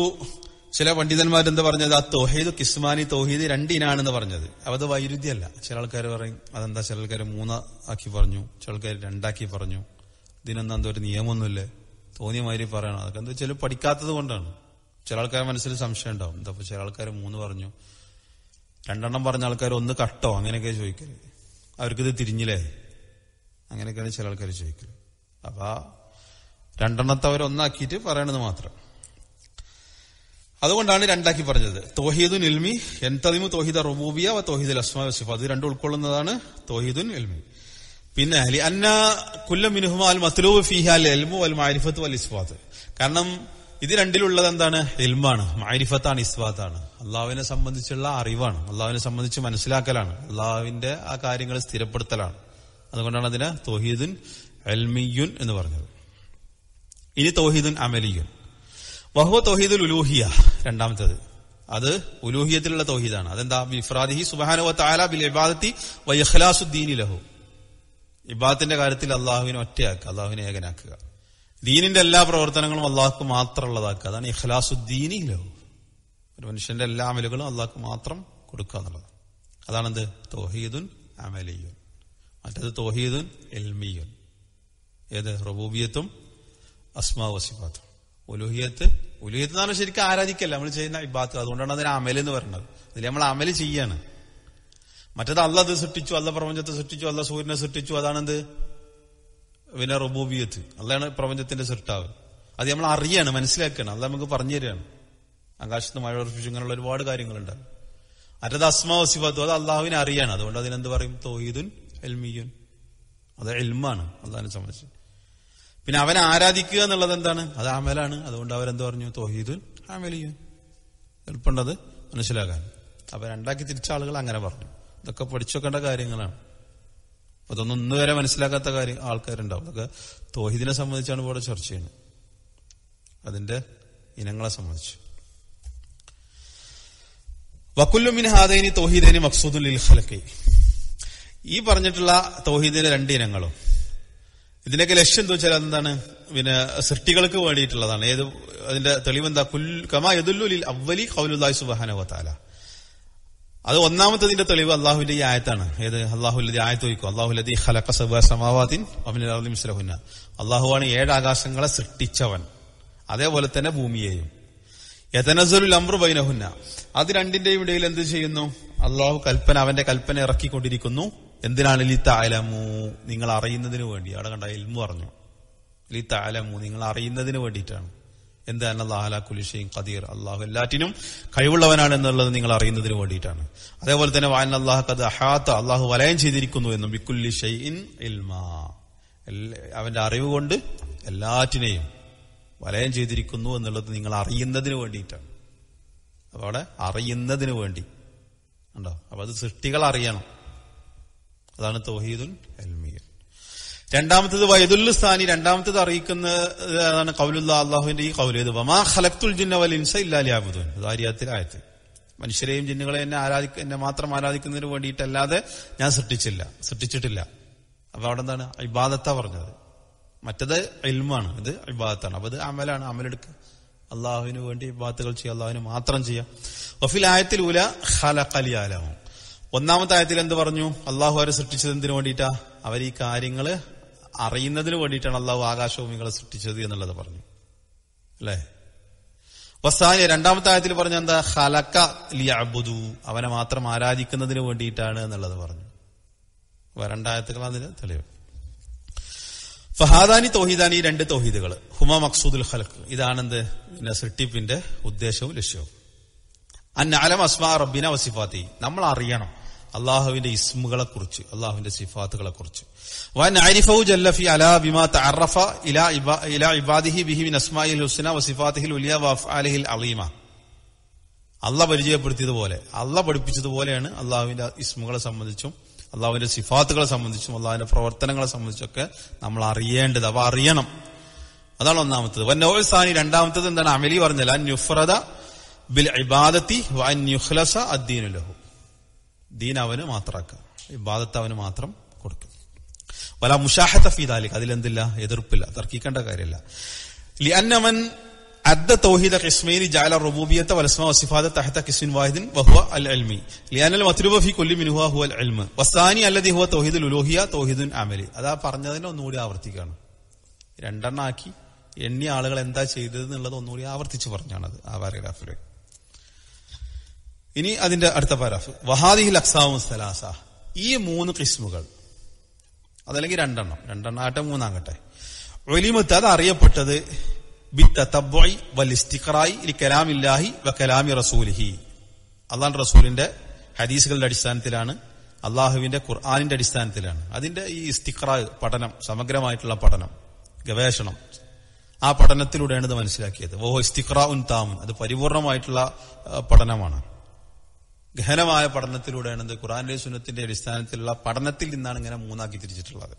ചില പണ്ഡിതന്മാർ എന്താ പറഞ്ഞത് ആ തോഹീദ് കിസ്മാനി തോഹീദ് രണ്ടിനാണെന്ന് പറഞ്ഞത് അത് വൈരുദ്ധ്യമല്ല ചില ആൾക്കാർ പറയും അതെന്താ ചില ആൾക്കാർ മൂന്നാക്കി പറഞ്ഞു ചില ആൾക്കാർ രണ്ടാക്കി പറഞ്ഞു ഇതിനെന്താ എന്തോ ഒരു നിയമമൊന്നുമില്ലേ തോന്നിയ മാതിരി പറയണം അതൊക്കെ എന്താ വെച്ചാൽ പഠിക്കാത്തത് കൊണ്ടാണ് ചില ആൾക്കാരെ മനസ്സിൽ സംശയം ഉണ്ടാവും എന്താ ചില ആൾക്കാർ മൂന്ന് പറഞ്ഞു രണ്ടെണ്ണം പറഞ്ഞ ആൾക്കാർ ഒന്ന് കട്ടോ അങ്ങനെയൊക്കെ ചോദിക്കരുത് അവർക്കിത് തിരിഞ്ഞില്ലേ അങ്ങനെയൊക്കെയാണ് ചില ആൾക്കാർ ചോദിക്കല് അപ്പൊ രണ്ടെണ്ണത്തെ അവരൊന്നാക്കിയിട്ട് പറയണത് മാത്രം അതുകൊണ്ടാണ് രണ്ടാക്കി പറഞ്ഞത് തോഹീദുൻ ഇൽമി എൻ തതിമു തോഹിദ റുബൂബിയ തോഹിദ് അസ്മാ വസിഫ് അത് രണ്ടും ഉൾക്കൊള്ളുന്നതാണ് തോഹീദുൻ ഇൽമി പിന്നെ അലി അന്ന കുല്ല മിനുഹുമ അൽ മത്ലൂബ് ഫിഹാൽ എൽമു അൽ മാരിഫത്ത് അൽ ഇസ്വാത്ത് കാരണം ഇത് രണ്ടിലുള്ളത് എന്താണ് എൽമാണ് മാരിഫത്താണ് ഇസ്വാത്താണ് അള്ളാഹുവിനെ സംബന്ധിച്ചുള്ള അറിവാണ് അള്ളാഹുവിനെ സംബന്ധിച്ച് മനസ്സിലാക്കലാണ് അള്ളാഹുവിന്റെ ആ കാര്യങ്ങൾ സ്ഥിരപ്പെടുത്തലാണ് അതുകൊണ്ടാണ് അതിനെ തോഹീദുൻ എൽമിയുൻ എന്ന് പറഞ്ഞത് ഇനി തോഹീദുൻ അമലിയുൻ വഹുവ തോഹീദുൽ ഉലൂഹിയ രണ്ടാമത്തേത് അത് ഉലൂഹിയത്തിലുള്ള തോഹീദാണ് അതെന്താ ബിഫ്രാദിഹി സുബാനുവ താല ബിൽ ഇബാദത്തി വൈഹ്ലാസുദ്ദീനി ലഹു ഇബാത്തിന്റെ കാര്യത്തിൽ അള്ളാഹുവിനെ ഒറ്റയാക്കുക അള്ളാഹുവിനെ ഏകനാക്കുക ദീനിന്റെ എല്ലാ പ്രവർത്തനങ്ങളും അള്ളാഹ്ക്ക് മാത്രമുള്ളതാക്കുക അതാണ് ലോ ഒരു മനുഷ്യന്റെ എല്ലാ അമലുകളും അള്ളാഹ്ക്ക് മാത്രം കൊടുക്കുക എന്നുള്ളത് അതാണെന്ത് തോഹീദുൻ അമലിയുൻ മറ്റത് തോഹീദുൻ എൽമിയുൻ ഏത് റബൂബിയത്തും അസ്മാ വസിഫാത്തും ഉലുഹിയത്ത് ഉലുഹിയത്ത് എന്ന് പറഞ്ഞാൽ ശരിക്കും ആരാധിക്കല്ല നമ്മൾ ചെയ്യുന്ന ഇബാത്ത് അതുകൊണ്ടാണ് അതിന് അമൽ എന്ന് പറയുന്നത് അതിൽ നമ്മൾ അമല് ചെയ്യാണ് മറ്റത് അത് സൃഷ്ടിച്ചു അല്ല പ്രപഞ്ചത്തെ സൃഷ്ടിച്ചു അല്ല സൂര്യനെ സൃഷ്ടിച്ചു അതാണെന്ത് പിന്നെ റബൂബിയത്ത് അല്ലാണ് പ്രപഞ്ചത്തിന്റെ സൃഷ്ടാവ് അത് നമ്മൾ അറിയാണ് മനസ്സിലാക്കുകയാണ് അല്ല നമുക്ക് പറഞ്ഞു തരികയാണ് ആകാശത്ത് മഴ ഉറപ്പിച്ചു അങ്ങനെയുള്ള ഒരുപാട് കാര്യങ്ങളുണ്ട് അറ്റത് അസ്മാവ് സിഫാത്തു അത് അള്ളാഹുവിനെ അറിയാണ് അതുകൊണ്ട് അതിനെന്ത് പറയും തോയിദുൻ എൽമിയുൻ അത് എൽമാണ് അള്ളാഹിനെ സംബന്ധിച്ച് പിന്നെ അവനെ ആരാധിക്കുക എന്നുള്ളത് എന്താണ് അത് അമലാണ് അതുകൊണ്ട് അവരെന്ത് പറഞ്ഞു തോഹീദുൻ അമലിയുൻ എളുപ്പണ്ടത് മനസ്സിലാക്കാൻ അപ്പൊ രണ്ടാക്കി തിരിച്ച ആളുകൾ അങ്ങനെ പറഞ്ഞു ഇതൊക്കെ പഠിച്ചു വെക്കേണ്ട കാര്യങ്ങളാണ് അപ്പൊ അതൊന്നും ഇന്ന് വരെ മനസ്സിലാക്കാത്ത കാര്യം ആൾക്കാരുണ്ടാവും അതൊക്കെ തോഹിദിനെ സംബന്ധിച്ചാണ് ഇവിടെ ചർച്ച ചെയ്യുന്നത് അതിന്റെ ഇനങ്ങളെ സംബന്ധിച്ച് മിൻ ഹാദൈനി തോഹീദൈനി മക്സൂദുൽ ഇൽഖലക്കി ഈ പറഞ്ഞിട്ടുള്ള തോഹീദിന്റെ രണ്ട് ഇനങ്ങളും ഇതിന്റെയൊക്കെ ലക്ഷ്യം എന്താ വെച്ചാൽ എന്താണ് പിന്നെ സൃഷ്ടികൾക്ക് വേണ്ടിയിട്ടുള്ളതാണ് ഏത് അതിന്റെ തെളിവെന്താ കമാ എതുല്ലുലിൽ അവലി കൗലുല്ലായി സുബാനവത്താല അത് ഒന്നാമത്തതിന്റെ തെളിവ് അള്ളാഹുലി ആയത്താണ് ഏത് അള്ളാഹുലി ആയത്ത് വയ്ക്കും അള്ളാഹുലി ഹലക്ക സബാസമാവാദിൻ അള്ളാഹു ആണ് ഏഴ് ആകാശങ്ങളെ സൃഷ്ടിച്ചവൻ അതേപോലെ തന്നെ ഭൂമിയെയും യതനസുൽ അമ്രു ബൈനഹുന്ന അത് രണ്ടിന്റെയും ഇടയിൽ എന്ത് ചെയ്യുന്നു അള്ളാഹു കൽപ്പന അവന്റെ കൽപ്പന ഇറക്കിക്കൊണ്ടിരിക്കുന്നു എന്തിനാണ് ലി താലമു നിങ്ങൾ അറിയുന്നതിന് വേണ്ടി അവിടെ കണ്ട ഇൽമു പറഞ്ഞു ലി താലമു നിങ്ങൾ അറിയുന്നതിന് വേണ്ടിയിട്ടാണ് എന്താണ് അള്ളാഹല കുലിഷയും ഖദീർ അള്ളാഹു എല്ലാറ്റിനും കഴിവുള്ളവനാണ് എന്നുള്ളത് നിങ്ങൾ അറിയുന്നതിന് വേണ്ടിയിട്ടാണ് അതേപോലെ തന്നെ വാൻ അള്ളാഹ് കത് അഹാത്ത അള്ളാഹു വലയം ചെയ്തിരിക്കുന്നു എന്നും ബിക്കുല്ലി ഷൈഇൻ ഇൽമാ അവന്റെ അറിവ് കൊണ്ട് എല്ലാറ്റിനെയും വലയം ചെയ്തിരിക്കുന്നു എന്നുള്ളത് നിങ്ങൾ അറിയുന്നതിന് വേണ്ടിയിട്ടാണ് അപ്പൊ അവിടെ അറിയുന്നതിന് വേണ്ടി ഉണ്ടോ അപ്പൊ അത് സൃഷ്ടികൾ അറിയണം അതാണ് തോഹീദുൽ എൽമ രണ്ടാമത്തത് വയദുല്ലുസ്ഥാനി രണ്ടാമത്തത് അറിയിക്കുന്നതാണ് കൗലുല്ല അള്ളാഹുവിന്റെ ഈ കൗലേത് വമാ ഖലക്തുൽ ജിന്ന വൽ ഇൻസ ഇല്ലാലിയാബുദൂൻ ആയത് മനുഷ്യരെയും ജിന്നുകളെ എന്നെ ആരാധിക്ക എന്നെ മാത്രം ആരാധിക്കുന്നതിന് വേണ്ടിയിട്ടല്ലാതെ ഞാൻ സൃഷ്ടിച്ചില്ല സൃഷ്ടിച്ചിട്ടില്ല അപ്പൊ അവിടെ എന്താണ് ഇബാദത്ത പറഞ്ഞത് മറ്റത് ഇൽമാണ് ഇത് ഇബാദത്താണ് അപ്പൊ ഇത് അമലാണ് അമലെടുക്കുക അള്ളാഹുവിന് വേണ്ടി ഇബാദത്തുകൾ ചെയ്യുക അള്ളാഹുവിന് മാത്രം ചെയ്യാം വഫിൽ ആയത്തിൽ ഉല ഹലഖലി ആലാവും ഒന്നാമത്തെ ആയത്തിൽ എന്ത് പറഞ്ഞു അള്ളാഹു അവരെ സൃഷ്ടിച്ചത് എന്തിനു വേണ്ടിയിട്ടാ അവർ ഈ കാര്യങ്ങള് അറിയുന്നതിന് വേണ്ടിയിട്ടാണ് അള്ളാഹു ആകാശവും നിങ്ങളെ സൃഷ്ടിച്ചത് എന്നുള്ളത് പറഞ്ഞു അല്ലേ വസാനി രണ്ടാമത്തെ ആയത്തിൽ പറഞ്ഞ എന്താ ഹലക്ക ലിയബുദു അവനെ മാത്രം ആരാധിക്കുന്നതിന് വേണ്ടിയിട്ടാണ് എന്നുള്ളത് പറഞ്ഞു വരണ്ടായത്തുകൾ തെളിവ് ഫഹാദാനി തോഹിദാനി രണ്ട് തോഹീദുകൾ ഹുമ മക്സൂദുൽ ഹലക്ക് ഇതാണെന്ത് പിന്നെ സൃഷ്ടിപ്പിന്റെ ഉദ്ദേശവും ലക്ഷ്യവും അന്നാലം അസ്മാ റബ്ബിന വസിഫാത്തി നമ്മൾ അറിയണം അള്ളാഹുവിന്റെ ഇസ്മുകളെ കുറിച്ച് അള്ളാഹുവിന്റെ സിഫാത്തുകളെ കുറിച്ച് വൻ അരിഫു ജല്ലഫി അലാ ബിമാ തഅറഫ ഇലാ ഇലാ ഇബാദിഹി ബിഹി മിൻ അസ്മാഇൽ ഹുസ്ന വ സിഫാതിഹിൽ ഉലിയ വ അഫ്ആലിഹിൽ പരിചയപ്പെടുത്തിയതുപോലെ അള്ളാഹ് പഠിപ്പിച്ചതുപോലെയാണ് അള്ളാഹുവിന്റെ ഇസ്മുകളെ സംബന്ധിച്ചും അള്ളാഹുവിന്റെ സിഫാത്തുകളെ സംബന്ധിച്ചും അള്ളാഹുവിന്റെ പ്രവർത്തനങ്ങളെ സംബന്ധിച്ചൊക്കെ നമ്മൾ അറിയേണ്ടത് അവ അറിയണം അതാണ് ഒന്നാമത്തത് വൻ നോസാനി രണ്ടാമത്തത് എന്താണ് അമലി പറഞ്ഞാൽ അൻ ബിൽ ഇബാദത്തി വൻ അദ്ദീനുലഹു അവന് മാത്രമാക്കുക ഇബാദത്ത് അവന് മാത്രം കൊടുക്കുക വല മുഷാഹത്ത ഫീദാലിക് അതിലെന്തില്ല എതിർപ്പില്ല തർക്കിക്കേണ്ട കാര്യമില്ല ലിഅന്നമൻ أدى توحيد قسمين جعل الربوبية والأسماء والصفات تحت قسم واحد وهو العلمي لأن المطلوب في كل منها هو العلم والثاني ഹുവ هو توحيد الألوهية توحيد عملي هذا പറഞ്ഞതിനെ ഒന്നുകൂടി ആവർത്തിക്കുകയാണ് രണ്ടെണ്ണാക്കി എണ്ണി ആളുകൾ എന്താ ചെയ്തത് എന്നുള്ളത് ഒന്നുകൂടി ആവർത്തിച്ച് പറഞ്ഞാണത് ആ പാരഗ്രാഫിലേക്ക് ഇനി അതിന്റെ അടുത്ത പാരാഫ് വഹാദിഹിൽ അക്സാവും സലാസ ഈ മൂന്ന് കിസ്മുകൾ അതല്ലെങ്കിൽ രണ്ടെണ്ണം രണ്ടെണ്ണം ആകട്ടെ മൂന്നാകട്ടെ ഒലിമത്ത് അത് അറിയപ്പെട്ടത് ബിത്തബോയ് വൽ ഇസ്തിഖറായി കലാം ഇല്ലാഹി വ കലാമി റസൂലിഹി അള്ളാൻ റസൂലിന്റെ ഹദീസുകളുടെ അടിസ്ഥാനത്തിലാണ് അള്ളാഹുവിന്റെ ഖുർആാനിന്റെ അടിസ്ഥാനത്തിലാണ് അതിന്റെ ഈ ഇസ്തിഖ്ര പഠനം സമഗ്രമായിട്ടുള്ള പഠനം ഗവേഷണം ആ പഠനത്തിലൂടെയാണ് ഇത് മനസ്സിലാക്കിയത് ഓഹോ ഇസ്തിഖ്ര ഉൻ താമൻ അത് പരിപൂർണമായിട്ടുള്ള പഠനമാണ് ഗഹനമായ പഠനത്തിലൂടെയാണ് എന്ത് ഖുറാനിലെ സുന്നത്തിന്റെ അടിസ്ഥാനത്തിലുള്ള പഠനത്തിൽ നിന്നാണ് ഇങ്ങനെ മൂന്നാക്കി തിരിച്ചിട്ടുള്ളത്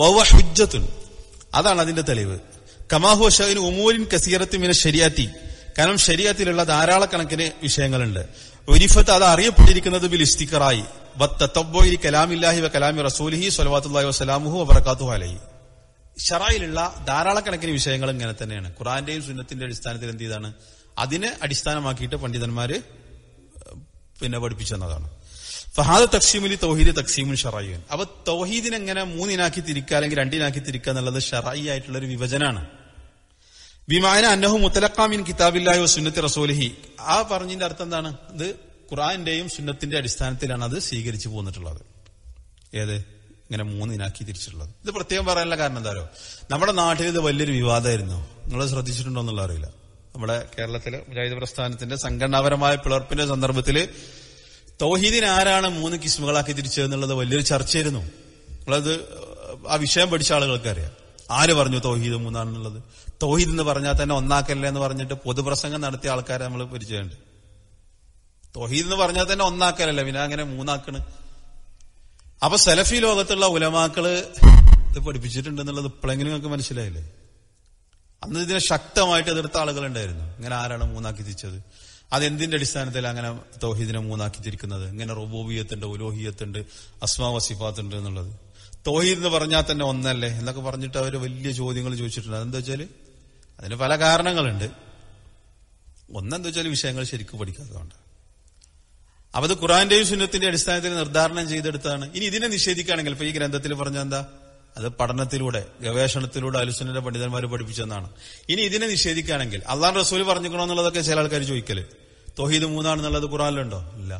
വവ ഹുജ്ജത്തുൻ അതാണ് അതിന്റെ തെളിവ് കമാഹു ഉമൂരിൻ ഉമൂലിൻ മിന ശരിയാറ്റി കാരണം ശരിയാത്തിലുള്ള ധാരാളക്കണക്കിന് വിഷയങ്ങളുണ്ട് ഒരിഫത്ത് അത് അറിയപ്പെട്ടിരിക്കുന്നത് ബിൽ ഇസ്തിക്കറായി വത്തബ്ബോയിൽ കലാമില്ലാഹി വ കലാമി റസൂലിഹി സ്വലവാത്തുല്ലാഹി വസ്സലാമുഹു വബർക്കാത്തു അലഹി ഷറായിലുള്ള ധാരാളക്കണക്കിന് വിഷയങ്ങൾ ഇങ്ങനെ തന്നെയാണ് ഖുറാന്റെയും സുന്നത്തിന്റെ അടിസ്ഥാനത്തിൽ എന്ത് ചെയ്താണ് അതിനെ അടിസ്ഥാനമാക്കിയിട്ട് പണ്ഡിതന്മാര് പിന്നെ പഠിപ്പിച്ചെന്നതാണ് ഫഹാദ് തക്സീമിൽ തൗഹീദ് തക്സീമുൻ ഷറായിൻ അപ്പൊ തൗഹീദിനെ എങ്ങനെ മൂന്നിനാക്കി തിരിക്കുക അല്ലെങ്കിൽ രണ്ടിനാക്കി തിരിക്കുക എന്നുള്ളത് ഷറായി ആയിട്ടുള്ള ഒരു വിഭജനാണ് വിമാന അന്നഹു മുത്തലക്കാമിൻ കിതാബില്ലാഹി സുന്നത്തി റസൂലിഹി ആ പറഞ്ഞതിന്റെ അർത്ഥം എന്താണ് ഇത് ഖുറാന്റെയും സുന്നത്തിന്റെ അടിസ്ഥാനത്തിലാണ് അത് സ്വീകരിച്ചു പോന്നിട്ടുള്ളത് ഏത് ഇങ്ങനെ മൂന്നിനാക്കി തിരിച്ചിട്ടുള്ളത് ഇത് പ്രത്യേകം പറയാനുള്ള കാരണം എന്താ നമ്മുടെ നാട്ടിൽ ഇത് വലിയൊരു വിവാദമായിരുന്നു നിങ്ങൾ ശ്രദ്ധിച്ചിട്ടുണ്ടോ എന്നുള്ള അറിയില്ല നമ്മുടെ കേരളത്തിലെ മുജാഹിദ് പ്രസ്ഥാനത്തിന്റെ സംഘടനാപരമായ പിളർപ്പിന്റെ സന്ദർഭത്തിൽ തൗഹീദിനെ ആരാണ് മൂന്ന് കിസ്മുകളാക്കി എന്നുള്ളത് വലിയൊരു ചർച്ചയായിരുന്നു നമ്മളത് ആ വിഷയം പഠിച്ച ആളുകൾക്ക് അറിയാം ആര് പറഞ്ഞു തൗഹീദ് മൂന്നാണെന്നുള്ളത് തൗഹീദ് എന്ന് പറഞ്ഞാൽ തന്നെ ഒന്നാക്കല്ലേ എന്ന് പറഞ്ഞിട്ട് പൊതുപ്രസംഗം നടത്തിയ ആൾക്കാരെ നമ്മൾ പരിചയമുണ്ട് തൗഹീദ് എന്ന് പറഞ്ഞാൽ തന്നെ ഒന്നാക്കലല്ലേ പിന്നെ അങ്ങനെ മൂന്നാക്കണ് അപ്പൊ സെലഫി ലോകത്തുള്ള ഉലമാക്കള് ഇത് പഠിപ്പിച്ചിട്ടുണ്ടെന്നുള്ളത് ഇപ്പോഴെങ്കിലും നിങ്ങൾക്ക് മനസ്സിലായില്ലേ അന്ന് ഇതിനെ ശക്തമായിട്ട് എതിർത്ത ആളുകളുണ്ടായിരുന്നു ഇങ്ങനെ ആരാണ് മൂന്നാക്കി തിരിച്ചത് അതെന്തിന്റെ അടിസ്ഥാനത്തിൽ അങ്ങനെ തോഹീദിനെ മൂന്നാക്കി തിരിക്കുന്നത് ഇങ്ങനെ റോബോബിയത്തുണ്ട് ഉലോഹിയത്തുണ്ട് അസ്മാ ഉണ്ട് എന്നുള്ളത് തോഹീദ് എന്ന് പറഞ്ഞാൽ തന്നെ ഒന്നല്ലേ എന്നൊക്കെ പറഞ്ഞിട്ട് അവർ വലിയ ചോദ്യങ്ങൾ ചോദിച്ചിട്ടുണ്ട് അതെന്താ വെച്ചാൽ അതിന് പല കാരണങ്ങളുണ്ട് ഒന്നെന്താ വെച്ചാൽ വിഷയങ്ങൾ ശരിക്കും പഠിക്കാത്തതുകൊണ്ട് അപ്പൊ അത് ഖുറാന്റെയും സുന്നത്തിന്റെ അടിസ്ഥാനത്തിൽ നിർദ്ധാരണം ചെയ്തെടുത്താണ് ഇനി ഇതിനെ നിഷേധിക്കുകയാണെങ്കിൽ ഇപ്പൊ ഈ ഗ്രന്ഥത്തിൽ പറഞ്ഞ എന്താ അത് പഠനത്തിലൂടെ ഗവേഷണത്തിലൂടെ അലുസുനന്റെ പണ്ഡിതന്മാർ പഠിപ്പിച്ചെന്നാണ് ഇനി ഇതിനെ നിഷേധിക്കുകയാണെങ്കിൽ അള്ളാൻ റസൂൽ എന്നുള്ളതൊക്കെ ചില ആൾക്കാർ ചോദിക്കല് തോഹീദ് മൂന്നാണെന്നുള്ളത് ഖുറാനിലുണ്ടോ ഇല്ല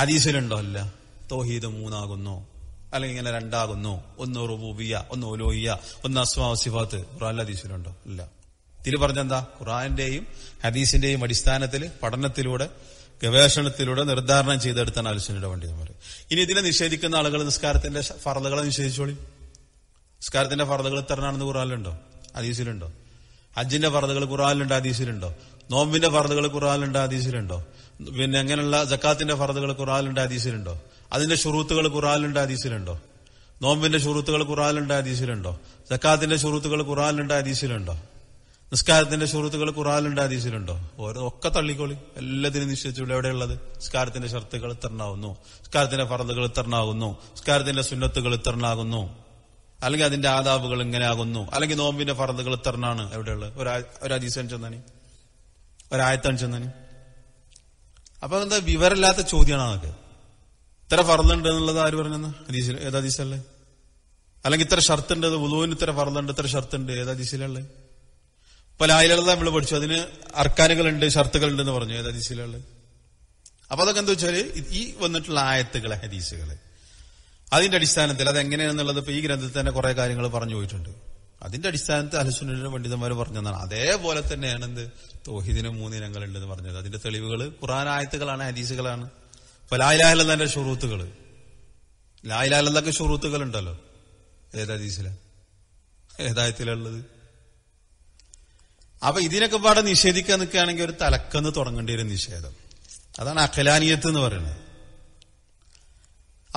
ഹദീസിലുണ്ടോ അല്ല തോഹീദ് മൂന്നാകുന്നു അല്ലെങ്കിൽ ഇങ്ങനെ രണ്ടാകുന്നു ഒന്ന് റുബൂബിയ ഒന്ന് ഒലോഹിയ ഒന്ന് അസ്മാ സിഫാത്ത് ഖുറാനിൽ ഹദീസിലുണ്ടോ ഇല്ല ഇതിൽ പറഞ്ഞെന്താ ഖുറാന്റെയും ഹദീസിന്റെയും അടിസ്ഥാനത്തിൽ പഠനത്തിലൂടെ ഗവേഷണത്തിലൂടെ നിർദ്ധാരണം ചെയ്തെടുത്താണ് അലുസുനയുടെ പണ്ഡിതന്മാർ ഇനി ഇതിനെ നിഷേധിക്കുന്ന ആളുകൾ നിസ്കാരത്തിന്റെ ഫറലുകളെ നിഷേധിച്ചോളി നിസ്കാരത്തിന്റെ ഫറതകൾ ഇത്തരനാണെന്ന് ഖുറാനിലുണ്ടോ ഹദീസിലുണ്ടോ ഹജ്ജിന്റെ ഫറതകൾ ഖുറാനിലുണ്ട് ഹദീസിലുണ്ടോ നോമ്പിന്റെ ഫറതകൾ ഖുറാനിലുണ്ട് ഹദീസിലുണ്ടോ പിന്നെ അങ്ങനെയുള്ള ജക്കാത്തിന്റെ ഫറതകൾ ഖുറാനിലുണ്ട് ഹദീസിലുണ്ടോ അതിന്റെ ഷുറൂത്തുകൾ ഖുറാനിലുണ്ട് ഹദീസിലുണ്ടോ നോമ്പിന്റെ ഷുറൂത്തുകൾ ഖുറാനിലുണ്ട് ഹദീസിലുണ്ടോ ജക്കാത്തിന്റെ ഷുറൂത്തുകൾ ഖുറാനിലുണ്ട് ഹദീസിലുണ്ടോ നിസ്കാരത്തിന്റെ ഷുറൂത്തുകൾ ഖുറാനിലുണ്ട് ഹദീസിലുണ്ടോ ഓരോ ഒക്കെ തള്ളിക്കോളി എല്ലാത്തിനും നിശ്ചയിച്ചുള്ള എവിടെയുള്ളത് നിസ്കാരത്തിന്റെ ഷർത്തുകൾ ഇത്തരണാകുന്നു നിസ്കാരത്തിന്റെ ഫറതുകൾ ഇത്തരണാകുന്നു നിസ്കാരത്തിന്റെ സുന്നത്തുകൾ ഇത്തരണാകുന്നു അല്ലെങ്കിൽ അതിന്റെ ആദാബുകൾ ആകുന്നു അല്ലെങ്കിൽ നോമ്പിന്റെ ഫറദുകൾ എത്രണ്ണാണ് എവിടെയുള്ളത് ഒരാജീസൻ ചെന്നാനി ഒരായത്തൻ ചെന്നാനി അപ്പൊ എന്താ വിവരമില്ലാത്ത ചോദ്യമാണ് അതൊക്കെ ഇത്ര ഫറുണ്ട് എന്നുള്ളത് ആര് പറഞ്ഞെന്ന് ഹദീസിൽ ഏതാ ഹദീസല്ലേ അല്ലെങ്കിൽ ഇത്ര ഷർത്ത് ഉണ്ട് ഉദുവിന് ഇത്ര ഫറുണ്ട് ഇത്ര ഷർത്ത് ഉണ്ട് ഏതാ ഹദീസിലുള്ളത് ഇപ്പൊ ലായിലുള്ള നമ്മൾ പഠിച്ചു അതിന് അർക്കാനുകളുണ്ട് ഷർത്തുകൾ എന്ന് പറഞ്ഞു ഏതാ ഹദീസിലുള്ളത് അപ്പൊ അതൊക്കെ എന്താ വെച്ചാല് ഈ വന്നിട്ടുള്ള ആയത്തുകളെ ഹദീസുകളെ അതിന്റെ അടിസ്ഥാനത്തിൽ അത് എങ്ങനെയാണെന്നുള്ളത് ഇപ്പൊ ഈ ഗ്രന്ഥത്തിൽ തന്നെ കുറെ കാര്യങ്ങൾ പറഞ്ഞു പോയിട്ടുണ്ട് അതിന്റെ അടിസ്ഥാനത്തിൽ അലസുനും പണ്ഡിതന്മാർ പറഞ്ഞതാണ് അതേപോലെ തന്നെയാണ് എന്ത് തോഹിദിന് മൂന്നിനങ്ങളുണ്ടെന്ന് പറഞ്ഞത് അതിന്റെ തെളിവുകൾ ഖുറാൻ ആയത്തുകളാണ് ഹദീസുകളാണ് ഇപ്പൊ ലായിലാഹല്ലെന്നെ ഷുറൂത്തുകൾ ലായിലാഹല്ലൊക്കെ ഷുറൂത്തുകൾ ഉണ്ടല്ലോ ഏത് ഹദീസില ഏതായത്തിലുള്ളത് അപ്പൊ ഇതിനൊക്കെ പാടെ നിഷേധിക്കാൻ നിൽക്കുകയാണെങ്കിൽ ഒരു തലക്കെന്ന് തുടങ്ങേണ്ടി വരും നിഷേധം അതാണ് അഖലാനിയത്ത് എന്ന് പറയുന്നത്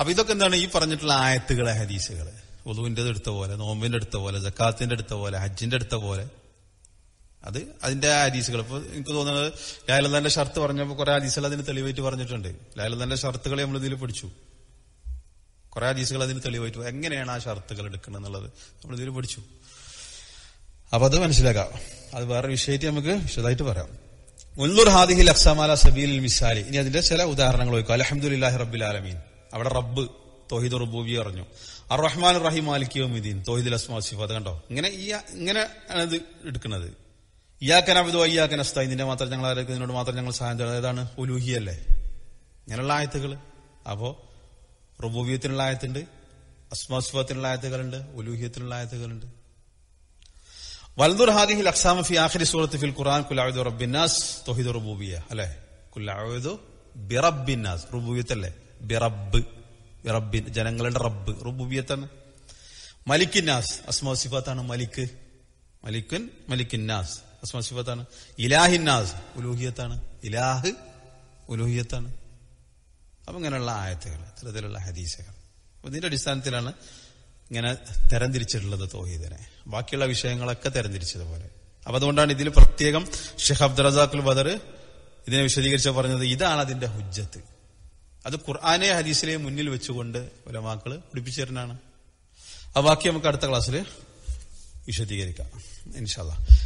അപ്പൊ ഇതൊക്കെ എന്താണ് ഈ പറഞ്ഞിട്ടുള്ള ആയത്തുകളെ ഹദീസുകള് ഒതുവിന്റെ അടുത്ത പോലെ നോമ്പിന്റെ അടുത്ത പോലെ ജക്കാത്തിന്റെ അടുത്ത പോലെ ഹജ്ജിന്റെ അടുത്ത പോലെ അത് അതിന്റെ ഹദീസുകൾ ഇപ്പൊ എനിക്ക് തോന്നുന്നത് ലാലന്ദന്റെ ഷർത്ത് പറഞ്ഞപ്പോൾ കുറെ ഹദീസുകൾ അതിന് തെളിവായിട്ട് പറഞ്ഞിട്ടുണ്ട് ലാലന്ദന്റെ ഷർത്തുകളെ നമ്മൾ ഇതിൽ പഠിച്ചു കുറെ ഹദീസുകൾ അതിന് തെളിവായിട്ട് എങ്ങനെയാണ് ആ ഷർത്തുകൾ എടുക്കണം എന്നുള്ളത് നമ്മൾ ഇതിൽ പഠിച്ചു അപ്പൊ അത് മനസ്സിലാക്കാം അത് വേറെ വിഷയത്തി നമുക്ക് വിശദമായിട്ട് പറയാം ഉള്ളൂർ ഹാദിഹിൽ അക്സാമാല സബീൽ മിസാലി ഇനി അതിന്റെ ചില ഉദാഹരണങ്ങൾ വയ്ക്കും അലഹമുല്ലാഹി റബ്ബിൽ ആലമീൻ അവിടെ റബ്ബ് തോഹിദ് റുബൂബി പറഞ്ഞു അർ റഹ്മാൻ റഹീം മാലിക് യോമിദ്ദീൻ തോഹിദ് അസ്മാസിഫ് അത് കണ്ടോ ഇങ്ങനെ ഇങ്ങനെ ആണ് ഇത് എടുക്കുന്നത് ഇയാക്കനബിദോ ഇയാക്കനസ്തായി ഇതിന്റെ മാത്രം ഞങ്ങൾ ആരൊക്കെ നിന്നോട് മാത്രം ഞങ്ങൾ സഹായം തരണം ഏതാണ് അല്ലേ ഇങ്ങനെയുള്ള ആയത്തുകൾ അപ്പോൾ റുബൂബിയത്തിനുള്ള ആയത്തുണ്ട് അസ്മാസിഫത്തിനുള്ള ആയത്തുകളുണ്ട് ഉലൂഹിയത്തിനുള്ള ആയത്തുകളുണ്ട് വൽദുർ ഹാദിഹിൽ അക്സാമ ഫി ആഖിരി സൂറത്ത് ഫിൽ ഖുറാൻ കുലായുദ് റബ്ബിന്നാസ് തോഹിദ് റബൂബിയ അല്ലേ കുലായുദ് ബിറബിനാസ് റബൂബിയത്തല്ലേ ബിറബ് ബിറബിൻ ജനങ്ങളുടെ റബ്ബ് റുബുബിയത്താണ് മലിക്കിന്നാസ് അസ്മാ സിഫാത്താണ് മലിക്ക് മലിക്കുൻ മലിക്കിന്നാസ് അസ്മാ ഇലാഹിന്നാസ് ഉലൂഹിയത്താണ് ഇലാഹ് ഉലൂഹിയത്താണ് അപ്പൊ ഇങ്ങനെയുള്ള ആയത്തുകൾ ഇത്തരത്തിലുള്ള ഹദീസുകൾ ഇതിന്റെ അടിസ്ഥാനത്തിലാണ് ഇങ്ങനെ തരംതിരിച്ചിട്ടുള്ളത് തോഹീദിനെ ബാക്കിയുള്ള വിഷയങ്ങളൊക്കെ തരംതിരിച്ചതുപോലെ അപ്പൊ അതുകൊണ്ടാണ് ഇതിൽ പ്രത്യേകം ഷെഹബ്ദ് റസാഖുൽ ബദർ ഇതിനെ വിശദീകരിച്ച പറഞ്ഞത് ഇതാണ് അതിന്റെ ഹുജ്ജത്ത് അത് ഖുർആാനെ ഹദീസിലെ മുന്നിൽ വെച്ചുകൊണ്ട് ഒലമാക്കൾ പഠിപ്പിച്ചു ആ ബാക്കി നമുക്ക് അടുത്ത ക്ലാസ്സിൽ വിശദീകരിക്കാം ഇൻഷാല്ല